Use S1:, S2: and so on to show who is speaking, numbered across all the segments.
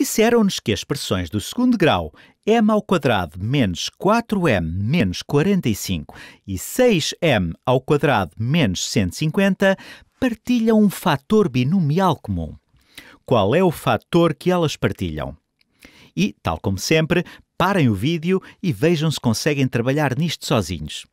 S1: disseram-nos que as pressões do segundo grau m ao quadrado menos 4m menos 45 e 6m ao quadrado menos 150 partilham um fator binomial comum. Qual é o fator que elas partilham? E, tal como sempre, parem o vídeo e vejam se conseguem trabalhar nisto sozinhos.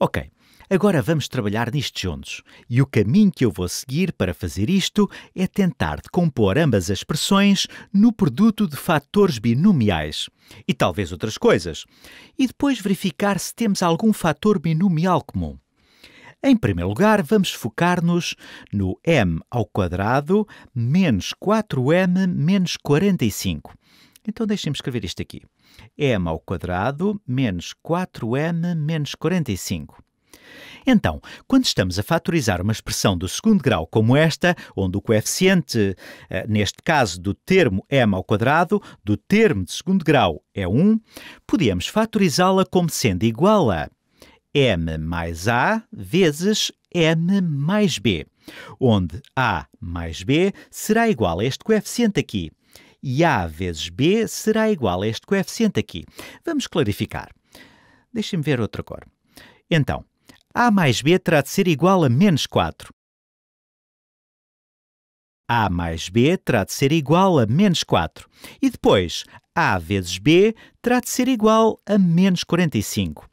S1: Ok, Agora vamos trabalhar nisto juntos. E o caminho que eu vou seguir para fazer isto é tentar decompor ambas as expressões no produto de fatores binomiais e talvez outras coisas, e depois verificar se temos algum fator binomial comum. Em primeiro lugar, vamos focar-nos no m ao quadrado menos 4m menos 45. Então deixem-me escrever isto aqui. m ao quadrado menos 4m menos 45. Então, quando estamos a fatorizar uma expressão do segundo grau como esta, onde o coeficiente, eh, neste caso do termo m ao quadrado, do termo de segundo grau é 1, podíamos fatorizá-la como sendo igual a m mais a vezes m mais b, onde a mais b será igual a este coeficiente aqui e a vezes b será igual a este coeficiente aqui. Vamos clarificar. Deixem-me ver outra cor. Então, a mais B terá de ser igual a menos 4. A mais B terá de ser igual a menos 4. E depois, A vezes B terá de ser igual a menos 45.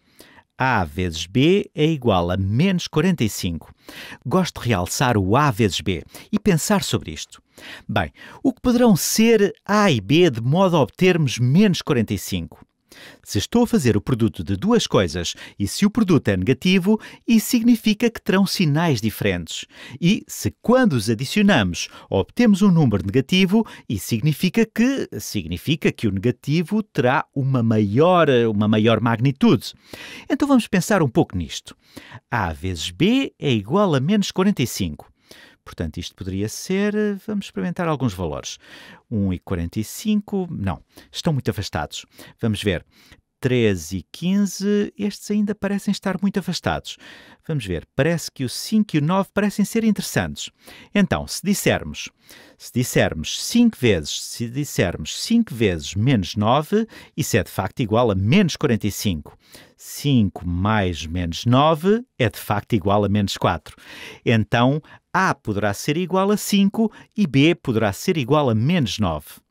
S1: A vezes B é igual a menos 45. Gosto de realçar o A vezes B e pensar sobre isto. Bem, o que poderão ser A e B de modo a obtermos menos 45? Se estou a fazer o produto de duas coisas e se o produto é negativo, isso significa que terão sinais diferentes. E se quando os adicionamos obtemos um número negativo, isso significa que significa que o negativo terá uma maior, uma maior magnitude. Então vamos pensar um pouco nisto. A vezes b é igual a menos 45. Portanto, isto poderia ser, eh, vamos experimentar alguns valores. 1,45, não, estão muito afastados. Vamos ver. 13 e 15, estes ainda parecem estar muito afastados. Vamos ver, parece que o 5 e o 9 parecem ser interessantes. Então, se dissermos, se dissermos 5 vezes, se dissermos 5 vezes menos 9, isso é de facto igual a menos 45. 5 mais menos 9 é de facto igual a menos 4. Então, A poderá ser igual a 5 e B poderá ser igual a menos 9.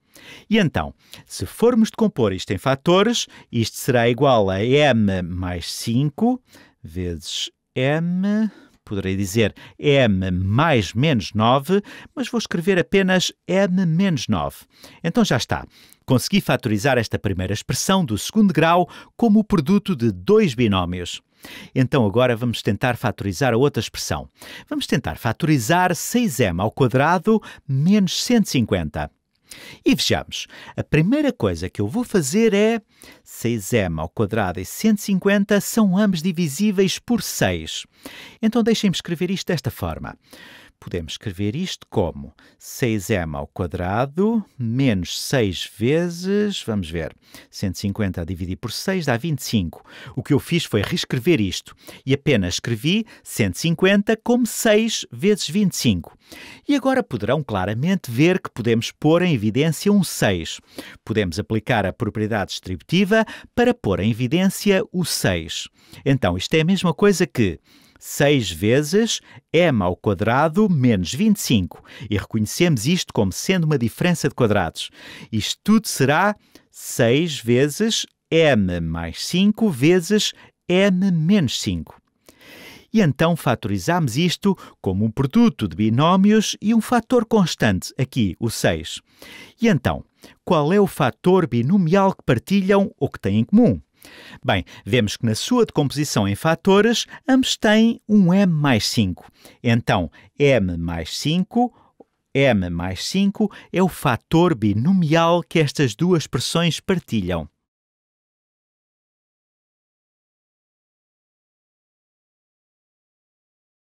S1: E então, se formos decompor isto em fatores, isto será igual a m mais 5 vezes m poderei dizer m mais menos 9, mas vou escrever apenas m menos 9. Então já está. Consegui fatorizar esta primeira expressão do segundo grau como o produto de dois binómios. Então agora vamos tentar fatorizar a outra expressão. Vamos tentar fatorizar 6m ao quadrado menos 150. E vejamos, a primeira coisa que eu vou fazer é 6m ao quadrado e 150 são ambos divisíveis por 6. Então deixem-me escrever isto desta forma podemos escrever isto como 6m ao quadrado menos 6 vezes, vamos ver, 150 a dividir por 6 dá 25. O que eu fiz foi reescrever isto e apenas escrevi 150 como 6 vezes 25. E agora poderão claramente ver que podemos pôr em evidência um 6. Podemos aplicar a propriedade distributiva para pôr em evidência o 6. Então, isto é a mesma coisa que 6 vezes m ao quadrado menos 25 e reconhecemos isto como sendo uma diferença de quadrados. Isto tudo será 6 vezes m mais 5 vezes m menos 5 e então fatorizamos isto como um produto de binómios e um fator constante, aqui o 6. E então, qual é o fator binomial que partilham ou que têm em comum? Bem, vemos que na sua decomposição em fatores, ambos têm um M mais 5. Então, M mais 5 m mais 5 é o fator binomial que estas duas pressões partilham.